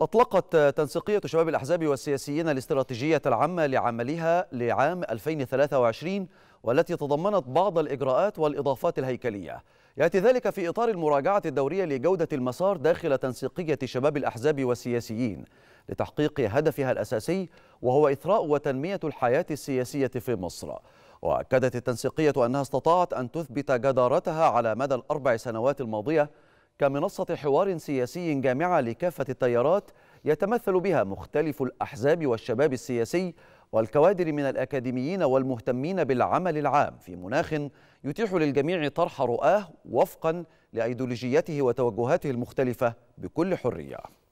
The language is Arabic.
أطلقت تنسيقية شباب الأحزاب والسياسيين الاستراتيجية العامة لعملها لعام 2023 والتي تضمنت بعض الإجراءات والإضافات الهيكلية يأتي ذلك في إطار المراجعة الدورية لجودة المسار داخل تنسيقية شباب الأحزاب والسياسيين لتحقيق هدفها الأساسي وهو إثراء وتنمية الحياة السياسية في مصر وأكدت التنسيقية أنها استطاعت أن تثبت جدارتها على مدى الأربع سنوات الماضية كمنصة حوار سياسي جامعة لكافة التيارات يتمثل بها مختلف الأحزاب والشباب السياسي والكوادر من الأكاديميين والمهتمين بالعمل العام في مناخ يتيح للجميع طرح رؤاه وفقا لأيدولوجيته وتوجهاته المختلفة بكل حرية